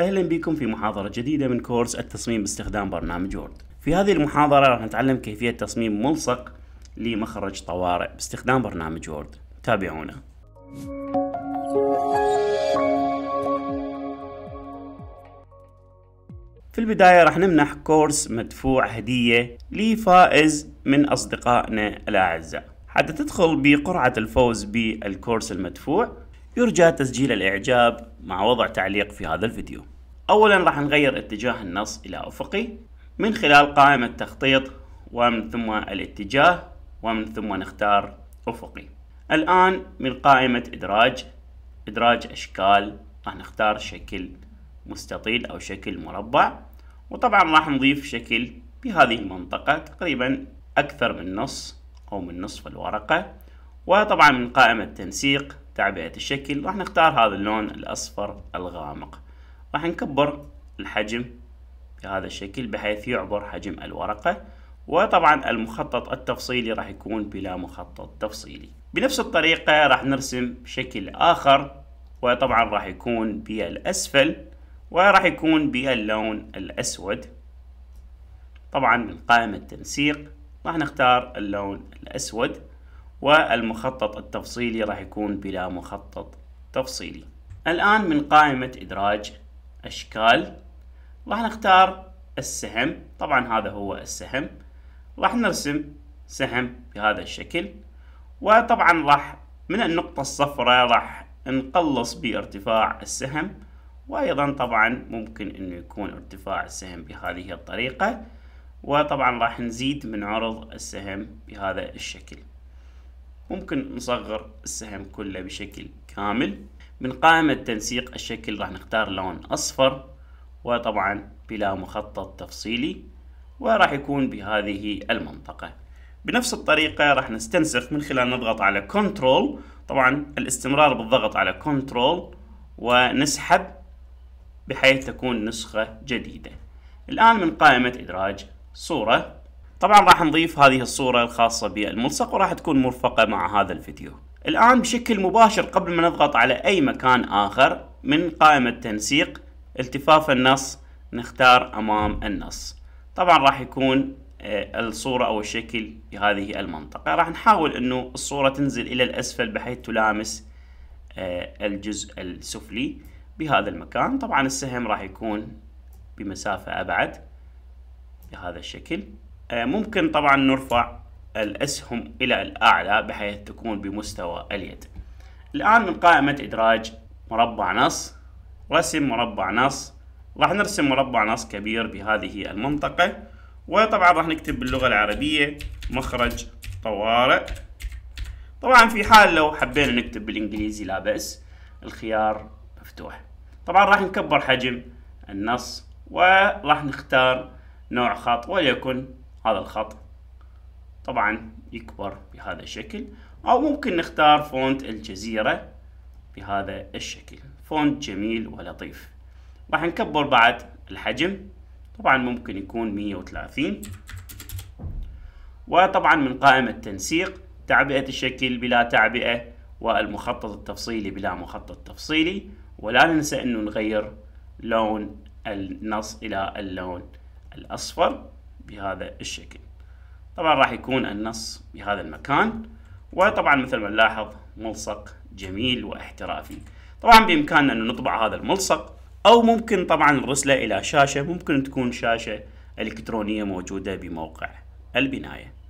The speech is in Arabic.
اهلا بكم في محاضرة جديدة من كورس التصميم باستخدام برنامج وورد. في هذه المحاضرة راح نتعلم كيفية تصميم ملصق لمخرج طوارئ باستخدام برنامج وورد. تابعونا. في البداية راح نمنح كورس مدفوع هدية لفائز من أصدقائنا الأعزاء. حتى تدخل بقرعة الفوز بالكورس المدفوع يرجى تسجيل الإعجاب مع وضع تعليق في هذا الفيديو أولا راح نغير اتجاه النص إلى أفقي من خلال قائمة تخطيط ومن ثم الاتجاه ومن ثم نختار أفقي الآن من قائمة إدراج إدراج أشكال راح نختار شكل مستطيل أو شكل مربع وطبعا راح نضيف شكل بهذه المنطقة تقريبا أكثر من نص أو من نصف الورقة وطبعا من قائمة تنسيق تعبئة الشكل راح نختار هذا اللون الأصفر الغامق راح نكبر الحجم بهذا الشكل بحيث يعبر حجم الورقة وطبعا المخطط التفصيلي راح يكون بلا مخطط تفصيلي بنفس الطريقة راح نرسم شكل آخر وطبعا راح يكون بالأسفل وراح يكون باللون الأسود طبعا من قائمة التنسيق راح نختار اللون الأسود والمخطط التفصيلي راح يكون بلا مخطط تفصيلي الآن من قائمة إدراج أشكال راح نختار السهم طبعا هذا هو السهم راح نرسم سهم بهذا الشكل وطبعا راح من النقطة الصفراء راح نقلص بارتفاع السهم وأيضا طبعا ممكن أنه يكون ارتفاع السهم بهذه الطريقة وطبعا راح نزيد من عرض السهم بهذا الشكل ممكن نصغر السهم كله بشكل كامل من قائمة تنسيق الشكل راح نختار لون أصفر وطبعا بلا مخطط تفصيلي وراح يكون بهذه المنطقة بنفس الطريقة راح نستنسخ من خلال نضغط على كنترول طبعا الاستمرار بالضغط على كنترول ونسحب بحيث تكون نسخة جديدة الآن من قائمة إدراج صورة طبعا راح نضيف هذه الصورة الخاصة بالملصق وراح تكون مرفقة مع هذا الفيديو الآن بشكل مباشر قبل ما نضغط على أي مكان آخر من قائمة تنسيق التفاف النص نختار أمام النص طبعا راح يكون آه، الصورة أو الشكل بهذه المنطقة راح نحاول أنه الصورة تنزل إلى الأسفل بحيث تلامس آه، الجزء السفلي بهذا المكان طبعا السهم راح يكون بمسافة أبعد بهذا الشكل آه، ممكن طبعا نرفع الأسهم إلى الأعلى بحيث تكون بمستوى اليد الآن من قائمة إدراج مربع نص رسم مربع نص راح نرسم مربع نص كبير بهذه المنطقة وطبعا راح نكتب باللغة العربية مخرج طوارئ طبعا في حال لو حبينا نكتب بالإنجليزي لا بأس الخيار مفتوح طبعا راح نكبر حجم النص وراح نختار نوع خط وليكن هذا الخط طبعا يكبر بهذا الشكل أو ممكن نختار فونت الجزيرة بهذا الشكل فونت جميل ولطيف راح نكبر بعد الحجم طبعا ممكن يكون 130 وطبعا من قائمة تنسيق تعبئة الشكل بلا تعبئة والمخطط التفصيلي بلا مخطط تفصيلي ولا ننسى أنه نغير لون النص إلى اللون الأصفر بهذا الشكل طبعا راح يكون النص بهذا المكان وطبعا مثل ما نلاحظ ملصق جميل واحترافي طبعا بامكاننا ان نطبع هذا الملصق او ممكن طبعا نرسله الى شاشه ممكن تكون شاشه الكترونيه موجوده بموقع البنايه